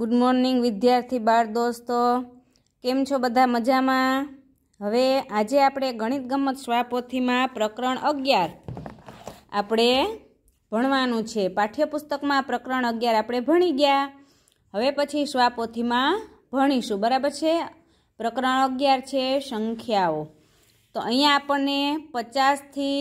good morning વિદ્યાર્થી બાળ દોસ્તો કેમ છો બધા મજામાં હવે આજે આપણે ગણિત ગમત સ્વાપોથીમાં પ્રકરણ અગિયાર આપણે ભણવાનું છે પાઠ્યપુસ્તકમાં પ્રકરણ અગિયાર આપણે ભણી ગયા હવે પછી સ્વાપોથીમાં ભણીશું બરાબર છે પ્રકરણ અગિયાર છે સંખ્યાઓ તો અહીંયા આપણને પચાસથી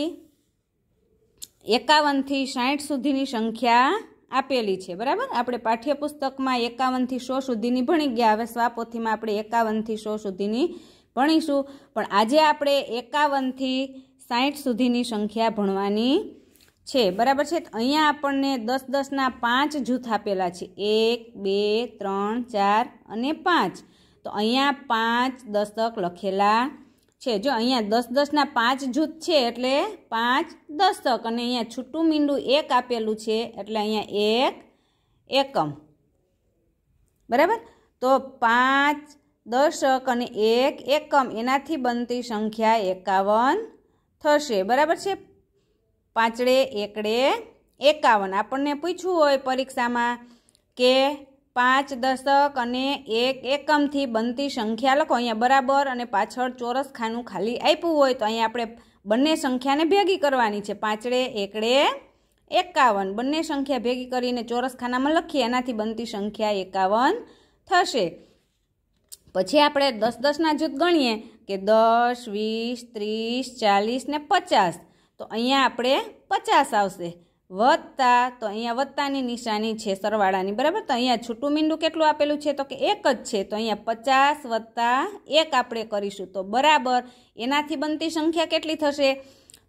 એકાવનથી સાઠ સુધીની સંખ્યા આપેલી છે બરાબર આપણે પાઠ્યપુસ્તકમાં એકાવનથી સો સુધીની ભણી ગયા હવે સ્વાપોથીમાં આપણે એકાવનથી સો સુધીની ભણીશું પણ આજે આપણે એકાવનથી સાઠ સુધીની સંખ્યા ભણવાની છે બરાબર છે અહીંયા આપણને દસ દસના પાંચ જૂથ આપેલા છે એક બે ત્રણ ચાર અને પાંચ તો અહીંયા પાંચ દશક લખેલા છે જો અહીંયા દસ દસના પાંચ જૂથ છે એટલે પાંચ દસક અને અહીંયા છૂટું મીંડું એક આપેલું છે એટલે અહીંયા એક એકમ બરાબર તો પાંચ દશક અને એક એકમ એનાથી બનતી સંખ્યા એકાવન થશે બરાબર છે પાંચડે એકડે એકાવન આપણને પૂછવું હોય પરીક્ષામાં કે પાંચ દશક અને એક એકમથી બનતી સંખ્યા લખો અહીંયા બરાબર અને પાછળ ચોરસ ખાનું ખાલી આપ્યું હોય તો અહીંયા આપણે બંને સંખ્યાને ભેગી કરવાની છે પાંચડે એકડે એકાવન બંને સંખ્યા ભેગી કરીને ચોરસ ખાનામાં લખીએ એનાથી બનતી સંખ્યા એકાવન થશે પછી આપણે દસ દસના જૂથ ગણીએ કે દસ વીસ ત્રીસ ચાલીસ ને પચાસ તો અહીંયા આપણે પચાસ આવશે વત્તા તો અહીંયા વત્તાની નિશાની છે સરવાળાની બરાબર તો અહીંયા છૂટું મીંડું કેટલું આપેલું છે તો કે એક જ છે તો અહીંયા પચાસ વત્તા એક આપણે કરીશું તો બરાબર એનાથી બનતી સંખ્યા કેટલી થશે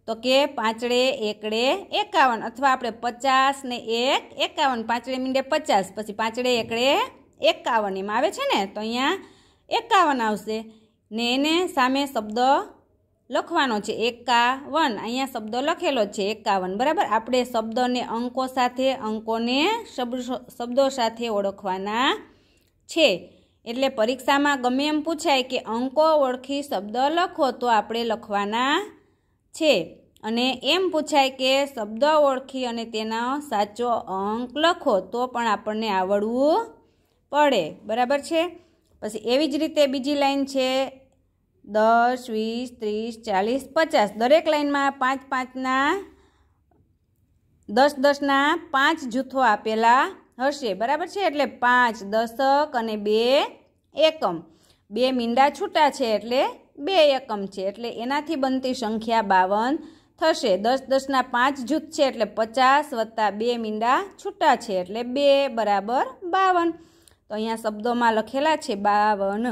તો કે પાંચડે એકડે એકાવન અથવા આપણે પચાસ ને એક એકાવન પાંચડે મીંડે પચાસ પછી પાંચડે એકડે એકાવન એમાં આવે છે ને તો અહીંયા એકાવન આવશે ને એને સામે શબ્દ લખવાનો છે એકાવન અહીંયા શબ્દો લખેલો છે એકાવન બરાબર આપણે શબ્દોને અંકો સાથે અંકોને શબ્દો સાથે ઓળખવાના છે એટલે પરીક્ષામાં ગમે એમ પૂછાય કે અંકો ઓળખી શબ્દ લખો તો આપણે લખવાના છે અને એમ પૂછાય કે શબ્દ ઓળખી અને તેનો સાચો અંક લખો તો પણ આપણને આવડવું પડે બરાબર છે પછી એવી જ રીતે બીજી લાઈન છે દસ વીસ ત્રીસ ચાલીસ પચાસ દરેક લાઇનમાં પાંચ પાંચના દસ દસના પાંચ જૂથો આપેલા હશે બરાબર છે એટલે પાંચ દસક અને બે એકમ બે મીંડા છૂટા છે એટલે બે એકમ છે એટલે એનાથી બનતી સંખ્યા બાવન થશે દસ દસના પાંચ જૂથ છે એટલે પચાસ વત્તા બે મીંડા છૂટા છે એટલે બે બરાબર બાવન તો અહીંયા શબ્દોમાં લખેલા છે બાવન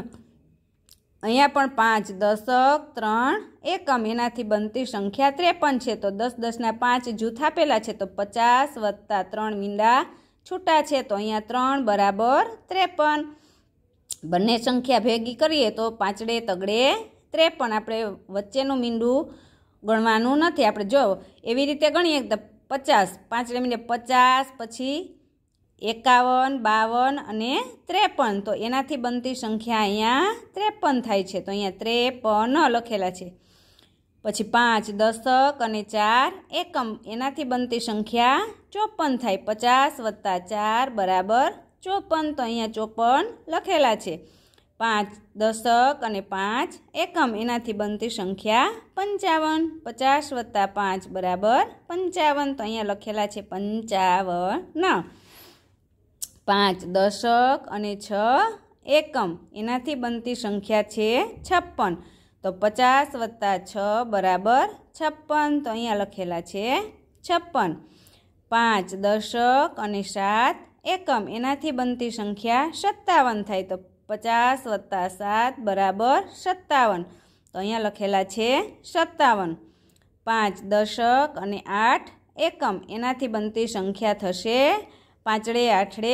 અહીંયા પણ પાંચ દશક ત્રણ એકમ એનાથી બનતી સંખ્યા ત્રેપન છે તો દસ દસના પાંચ જૂથ આપેલા છે તો પચાસ વત્તા ત્રણ મીંડા છૂટા છે તો અહીંયા ત્રણ બરાબર ત્રેપન બંને સંખ્યા ભેગી કરીએ તો પાંચડે તગડે ત્રેપન આપણે વચ્ચેનું મીંડું ગણવાનું નથી આપણે જો એવી રીતે ગણીએ તો પચાસ પાંચડે મીંડે પચાસ પછી એકાવન બાવન અને ત્રેપન તો એનાથી બનતી સંખ્યા અહીંયા ત્રેપન થાય છે તો અહીંયા ત્રેપન લખેલા છે પછી પાંચ દશક અને ચાર એકમ એનાથી બનતી સંખ્યા ચોપન થાય પચાસ વત્તા ચાર બરાબર ચોપન તો અહીંયા ચોપન લખેલા છે પાંચ દશક અને પાંચ એકમ એનાથી બનતી સંખ્યા પંચાવન પચાસ વત્તા પાંચ બરાબર પંચાવન તો અહીંયા લખેલા છે પંચાવન પાંચ દશક અને છ એકમ એનાથી બનતી સંખ્યા છે છપ્પન તો પચાસ વત્તા છ બરાબર છપ્પન તો અહીંયા લખેલા છે છપ્પન પાંચ દશક અને સાત એકમ એનાથી બનતી સંખ્યા સત્તાવન થાય તો પચાસ વત્તા સાત બરાબર સત્તાવન તો અહીંયા લખેલા છે સત્તાવન પાંચ દશક અને આઠ એકમ એનાથી બનતી સંખ્યા થશે પાંચડે આઠડે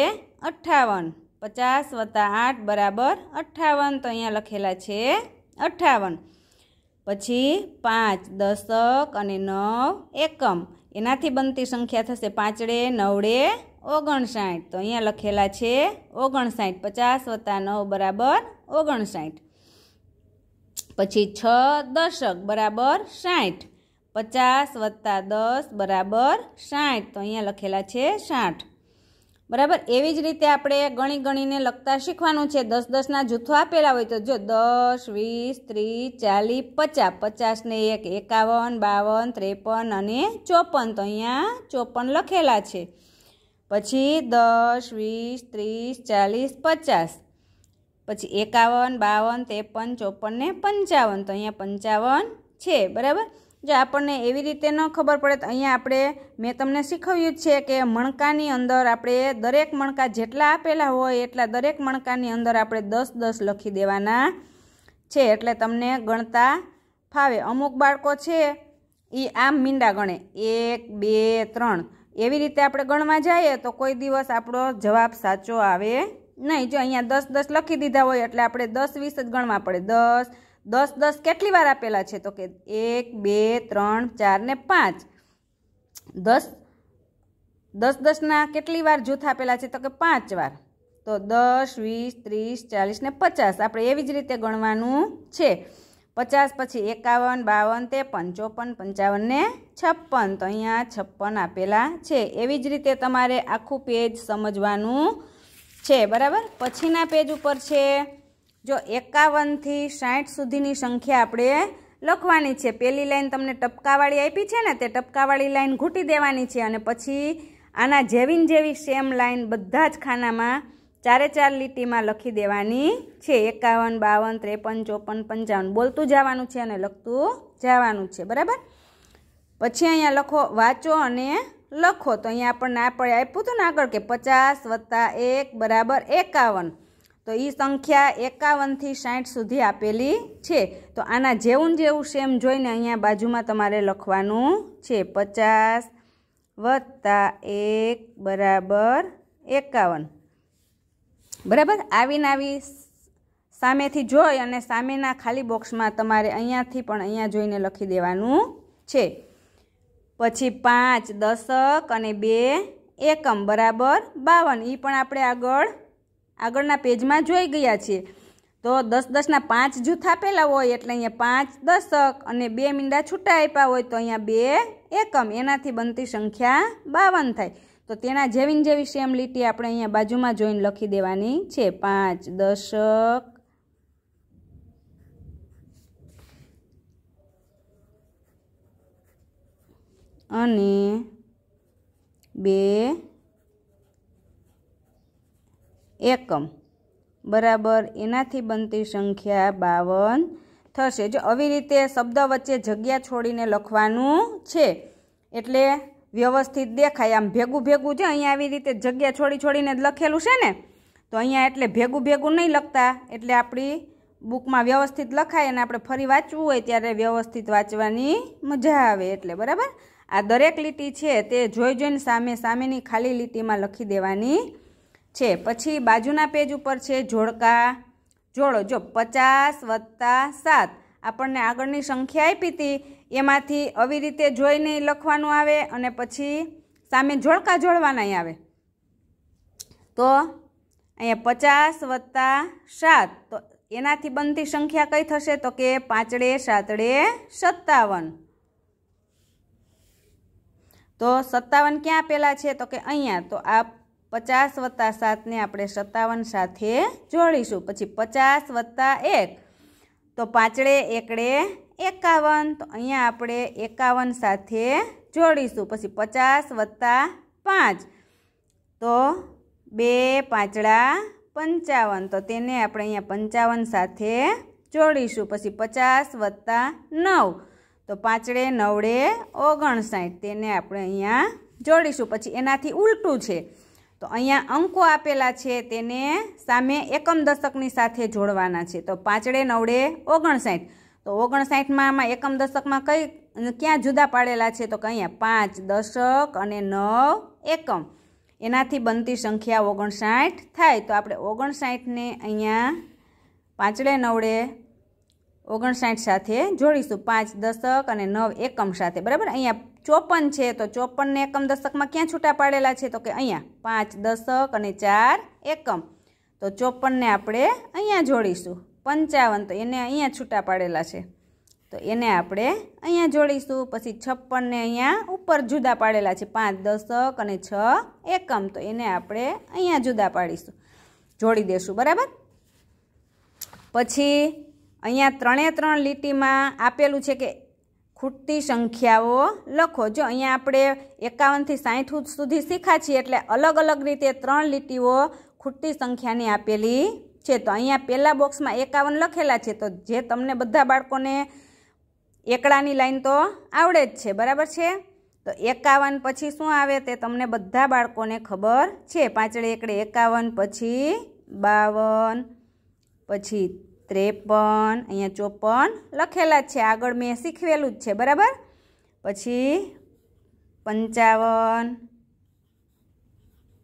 અઠ્ઠાવન પચાસ વત્તા આઠ બરાબર અઠ્ઠાવન તો અહીંયા લખેલા છે અઠ્ઠાવન પછી પાંચ દશક અને નવ એકમ એનાથી બનતી સંખ્યા થશે પાંચડે નવડે ઓગણસાઠ તો અહીંયા લખેલા છે ઓગણસાઠ પચાસ વત્તા નવ બરાબર ઓગણસાઠ પછી છ દશક બરાબર સાઠ પચાસ વત્તા દસ બરાબર સાઠ તો અહીંયા લખેલા છે સાઠ બરાબર એવી જ રીતે આપણે ગણી ગણીને લખતા શીખવાનું છે દસ દસના જૂથો આપેલા હોય તો જો દસ વીસ ત્રીસ ચાલીસ પચાસ પચાસને એક એકાવન બાવન ત્રેપન અને ચોપન તો અહીંયા ચોપન લખેલા છે પછી દસ વીસ ત્રીસ ચાલીસ પચાસ પછી એકાવન બાવન ત્રેપન ચોપન ને પંચાવન તો અહીંયા પંચાવન છે બરાબર જો આપણને એવી રીતે ન ખબર પડે તો અહીંયા આપણે મેં તમને શીખવ્યું જ છે કે મણકાની અંદર આપણે દરેક મણકા જેટલા આપેલા હોય એટલા દરેક મણકાની અંદર આપણે દસ દસ લખી દેવાના છે એટલે તમને ગણતા ફાવે અમુક બાળકો છે એ આમ મીંડા ગણે એક બે ત્રણ એવી રીતે આપણે ગણવા જઈએ તો કોઈ દિવસ આપણો જવાબ સાચો આવે નહીં જો અહીંયા દસ દસ લખી દીધા હોય એટલે આપણે દસ વીસ જ ગણવા પડે દસ દસ દસ કેટલી વાર આપેલા છે તો કે એક બે ત્રણ ચાર ને પાંચ દસ દસ દસના કેટલી વાર જૂથ આપેલા છે તો કે પાંચ વાર તો દસ વીસ ત્રીસ ચાલીસ ને પચાસ આપણે એવી જ રીતે ગણવાનું છે પચાસ પછી એકાવન બાવન ત્રેપન પંચોપન પંચાવન ને છપ્પન તો અહીંયા છપ્પન આપેલા છે એવી જ રીતે તમારે આખું પેજ સમજવાનું છે બરાબર પછીના પેજ ઉપર છે જો એકાવનથી સાઠ સુધીની સંખ્યા આપણે લખવાની છે પહેલી લાઈન તમને ટપકાવાળી આપી છે ને તે ટપકાવાળી લાઇન ઘૂંટી દેવાની છે અને પછી આના જેવીન જેવી સેમ લાઈન બધા જ ખાનામાં ચારે ચાર લીટીમાં લખી દેવાની છે એકાવન બાવન ત્રેપન ચોપન પંચાવન બોલતું જવાનું છે અને લખતું જવાનું છે બરાબર પછી અહીંયા લખો વાંચો અને લખો તો અહીંયા આપણને આપણે આપ્યું હતું ને આગળ કે પચાસ વત્તા એક બરાબર એકાવન તો એ સંખ્યા એકાવનથી સાઠ સુધી આપેલી છે તો આના જેવું જેવું સેમ જોઈને અહીંયા બાજુમાં તમારે લખવાનું છે પચાસ વત્તા એક બરાબર એકાવન બરાબર આવીને આવી સામેથી જોઈ અને સામેના ખાલી બોક્સમાં તમારે અહીંયાથી પણ અહીંયા જોઈને લખી દેવાનું છે પછી પાંચ દશક અને બે એકમ બરાબર બાવન એ પણ આપણે આગળ આગળના પેજમાં જોઈ ગયા છીએ તો દસ દસના પાંચ જૂથ આપેલા હોય એટલે અહીંયા પાંચ દશક અને બે મીંડા છૂટા આપ્યા હોય તો અહીંયા બે એકમ એનાથી બનતી સંખ્યા બાવન થાય તો તેના જેવીને જેવી સેમ લીટી આપણે અહીંયા બાજુમાં જોઈને લખી દેવાની છે પાંચ દશક અને બે એકમ બરાબર એનાથી બનતી સંખ્યા બાવન થશે જો આવી રીતે શબ્દ વચ્ચે જગ્યા છોડીને લખવાનું છે એટલે વ્યવસ્થિત દેખાય આમ ભેગું ભેગું છે અહીંયા આવી રીતે જગ્યા છોડી છોડીને જ લખેલું છે ને તો અહીંયા એટલે ભેગું ભેગું નહીં લખતા એટલે આપણી બુકમાં વ્યવસ્થિત લખાય અને આપણે ફરી વાંચવું હોય ત્યારે વ્યવસ્થિત વાંચવાની મજા આવે એટલે બરાબર આ દરેક લીટી છે તે જોઈ જોઈને સામે સામેની ખાલી લીટીમાં લખી દેવાની છે પછી બાજુના પેજ ઉપર છે જોડકા જોડો જો પચાસ વત્તા સાત આપણને આગળની સંખ્યા આપી હતી એમાંથી આવી રીતે જોઈને લખવાનું આવે અને પછી સામે જોડકા જોડવાના આવે તો અહીંયા પચાસ વત્તા સાત તો એનાથી બનતી સંખ્યા કઈ થશે તો કે પાંચડે સાતડે સત્તાવન તો સત્તાવન ક્યાં આપેલા છે તો કે અહીંયા તો આ પચાસ વત્તા સાતને આપણે સત્તાવન સાથે જોડીશું પછી પચાસ વત્તા એક તો પાંચડે એકડે એકાવન તો અહીંયા આપણે એકાવન સાથે જોડીશું પછી પચાસ વત્તા પાંચ તો બે પાંચડા પંચાવન તો તેને આપણે અહીંયા પંચાવન સાથે જોડીશું પછી પચાસ વત્તા નવ તો પાંચડે નવડે ઓગણસાઠ તેને આપણે અહીંયા જોડીશું પછી એનાથી ઉલટું છે તો અહીંયા અંકો આપેલા છે તેને સામે એકમ દશકની સાથે જોડવાના છે તો પાંચડે નવડે ઓગણસાઠ તો ઓગણસાઠમાં આમાં એકમ દશકમાં કઈ ક્યાં જુદા પાડેલા છે તો કે અહીંયા પાંચ દશક અને નવ એકમ એનાથી બનતી સંખ્યા ઓગણસાઠ થાય તો આપણે ઓગણસાઠને અહીંયા પાંચડે નવડે ઓગણસાઠ સાથે જોડીશું પાંચ દશક અને નવ એકમ સાથે બરાબર અહીંયા ચોપન છે તો ચોપનને એકમ દશકમાં ક્યાં છૂટા પાડેલા છે તો કે અહીંયા પાંચ દશક અને ચાર એકમ તો ચોપનને આપણે અહીંયા જોડીશું પંચાવન તો એને અહીંયા છૂટા પાડેલા છે તો એને આપણે અહીંયા જોડીશું પછી છપ્પનને અહીંયા ઉપર જુદા પાડેલા છે પાંચ દશક અને છ એકમ તો એને આપણે અહીંયા જુદા પાડીશું જોડી દેશું બરાબર પછી અહીંયા ત્રણે ત્રણ લીટીમાં આપેલું છે કે ખૂટતી સંખ્યાઓ લખો જો અહીંયા આપણે એકાવનથી સાહીઠ સુધી શીખા છીએ એટલે અલગ અલગ રીતે ત્રણ લીટીઓ ખૂટતી સંખ્યાની આપેલી છે તો અહીંયા પહેલાં બોક્સમાં એકાવન લખેલા છે તો જે તમને બધા બાળકોને એકડાની લાઈન તો આવડે જ છે બરાબર છે તો એકાવન પછી શું આવે તે તમને બધા બાળકોને ખબર છે પાંચળે એકડે એકાવન પછી બાવન પછી ત્રેપન અહીંયા ચોપન લખેલા જ છે આગળ મેં શીખવેલું જ છે બરાબર પછી પંચાવન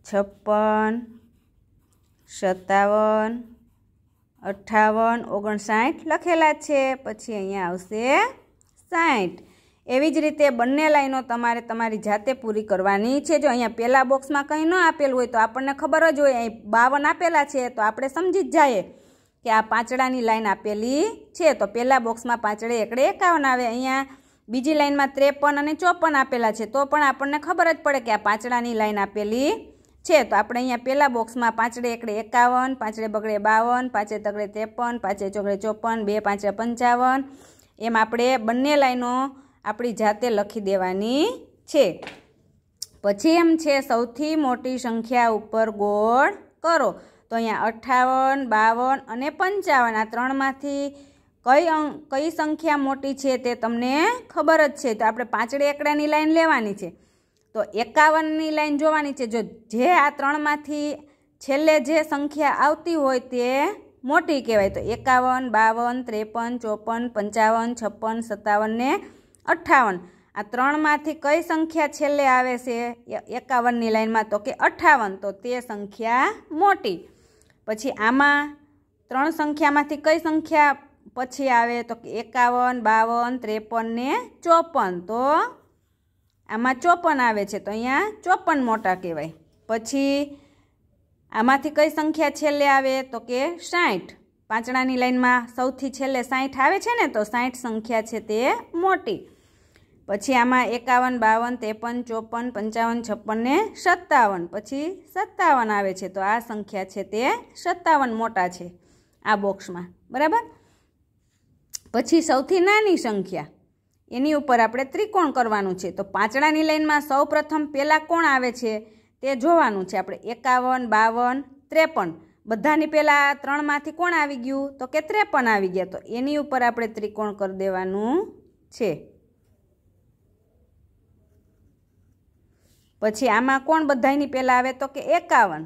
છપ્પન સત્તાવન અઠાવન ઓગણસાઠ લખેલા છે પછી અહીંયા આવશે સાઠ એવી જ રીતે બંને લાઈનો તમારે તમારી જાતે પૂરી કરવાની છે જો અહીંયા પહેલાં બોક્સમાં કંઈ ન આપેલું હોય તો આપણને ખબર જ હોય અહીં બાવન આપેલા છે તો આપણે સમજી જ જઈએ કે આ પાંચડાની લાઈન આપેલી છે તો પહેલાં બોક્સમાં પાંચડે એકડે એકાવન આવે અહીંયા બીજી લાઇનમાં ત્રેપન અને ચોપન આપેલા છે તો પણ આપણને ખબર જ પડે કે આ પાંચડાની લાઇન આપેલી છે તો આપણે અહીંયા પહેલાં બોક્સમાં પાંચડે એકડે એકાવન પાંચડે બગડે બાવન પાંચે તગડે ત્રેપન પાંચે ચોગડે ચોપન બે પાંચે પંચાવન એમ આપણે બંને લાઈનો આપણી જાતે લખી દેવાની છે પછી એમ છે સૌથી મોટી સંખ્યા ઉપર ગોળ કરો તો અહીંયા અઠાવન બાવન અને પંચાવન આ ત્રણમાંથી કઈ કઈ સંખ્યા મોટી છે તે તમને ખબર જ છે તો આપણે પાંચડે એકડાની લાઈન લેવાની છે તો એકાવનની લાઈન જોવાની છે જો જે આ ત્રણમાંથી છેલ્લે જે સંખ્યા આવતી હોય તે મોટી કહેવાય તો એકાવન બાવન ત્રેપન ચોપન પંચાવન છપ્પન સત્તાવન ને અઠ્ઠાવન આ ત્રણમાંથી કઈ સંખ્યા છેલ્લે આવે છે એકાવનની લાઈનમાં તો કે અઠ્ઠાવન તો તે સંખ્યા મોટી પછી આમાં ત્રણ સંખ્યામાંથી કઈ સંખ્યા પછી આવે તો એકાવન બાવન ત્રેપન ને ચોપન તો આમાં ચોપન આવે છે તો અહીંયા ચોપન મોટા કહેવાય પછી આમાંથી કઈ સંખ્યા છેલ્લે આવે તો કે સાઠ પાંચડાની લાઈનમાં સૌથી છેલ્લે સાઠ આવે છે ને તો સાઠ સંખ્યા છે તે મોટી પછી આમાં એકાવન બાવન ત્રેપન ચોપન પંચાવન છપ્પન ને સત્તાવન પછી સત્તાવન આવે છે તો આ સંખ્યા છે તે સત્તાવન મોટા છે આ બોક્સમાં બરાબર પછી સૌથી નાની સંખ્યા એની ઉપર આપણે ત્રિકોણ કરવાનું છે તો પાંચડાની લાઈનમાં સૌ પ્રથમ પહેલાં કોણ આવે છે તે જોવાનું છે આપણે એકાવન બાવન ત્રેપન બધાની પહેલાં ત્રણમાંથી કોણ આવી ગયું તો કે ત્રેપન આવી ગયા તો એની ઉપર આપણે ત્રિકોણ કરી દેવાનું છે પછી આમાં કોણ બધાની પહેલાં આવે તો કે એકાવન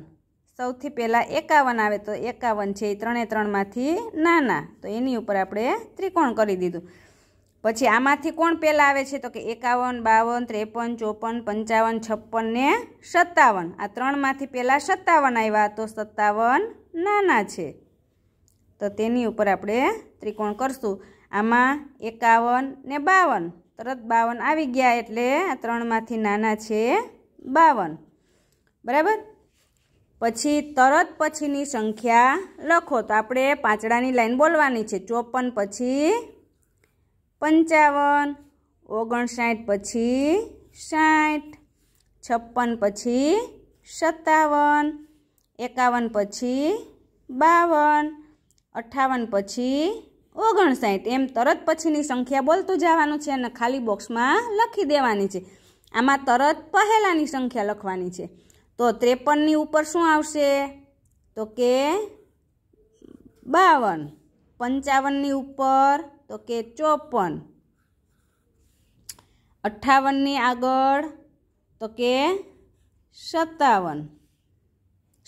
સૌથી પહેલાં એકાવન આવે તો એકાવન છે એ ત્રણે ત્રણમાંથી નાના તો એની ઉપર આપણે ત્રિકોણ કરી દીધું પછી આમાંથી કોણ પહેલાં આવે છે તો કે એકાવન બાવન ત્રેપન ચોપન પંચાવન છપ્પન ને સત્તાવન આ ત્રણમાંથી પહેલાં સત્તાવન આવ્યા તો સત્તાવન નાના છે તો તેની ઉપર આપણે ત્રિકોણ કરશું આમાં એકાવન ને બાવન તરત બાવન આવી ગયા એટલે આ ત્રણમાંથી નાના છે બાવન બરાબર પછી તરત પછીની સંખ્યા લખો તો આપણે પાંચડાની લાઈન બોલવાની છે ચોપન પછી પંચાવન ઓગણસાઠ પછી સાઠ છપ્પન પછી સત્તાવન એકાવન પછી બાવન અઠાવન પછી ઓગણસાઠ એમ તરત પછીની સંખ્યા બોલતું જવાનું છે અને ખાલી બોક્સમાં લખી દેવાની છે આમાં તરત પહેલાંની સંખ્યા લખવાની છે તો ત્રેપનની ઉપર શું આવશે તો કે બાવન પંચાવનની ઉપર તો કે ચોપન અઠાવનની આગળ તો કે સત્તાવન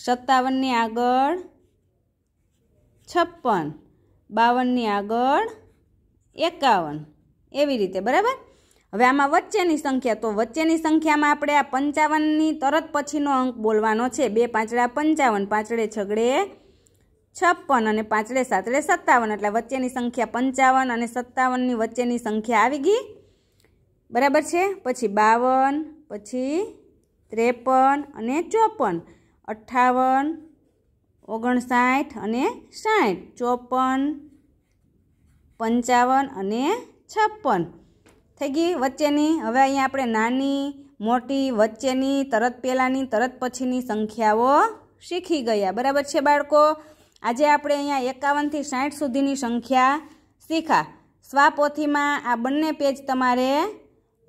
સત્તાવનની આગળ છપ્પન બાવનની આગળ એકાવન એવી રીતે બરાબર હવે આમાં વચ્ચેની સંખ્યા તો વચ્ચેની સંખ્યામાં આપણે આ પંચાવનની તરત પછીનો અંક બોલવાનો છે બે પાંચડા પંચાવન પાંચડે છગડે છપ્પન અને પાંચડે સાતડે સત્તાવન એટલે વચ્ચેની સંખ્યા પંચાવન અને સત્તાવનની વચ્ચેની સંખ્યા આવી ગઈ બરાબર છે પછી બાવન પછી ત્રેપન અને ચોપન અઠ્ઠાવન ઓગણસાઠ અને સાઠ ચોપન પંચાવન અને છપ્પન થઈ ગઈ વચ્ચેની હવે અહીંયા આપણે નાની મોટી વચ્ચેની તરત પહેલાંની તરત પછીની સંખ્યાઓ શીખી ગયા બરાબર છે બાળકો આજે આપણે અહીંયા એકાવનથી સાઠ સુધીની સંખ્યા શીખા સ્વાપોથીમાં આ બંને પેજ તમારે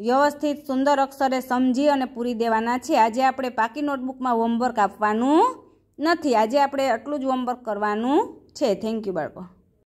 વ્યવસ્થિત સુંદર અક્ષરે સમજી અને પૂરી દેવાના છે આજે આપણે પાકી નોટબુકમાં હોમવર્ક આપવાનું નથી આજે આપણે આટલું જ હોમવર્ક કરવાનું છે થેન્ક યુ બાળકો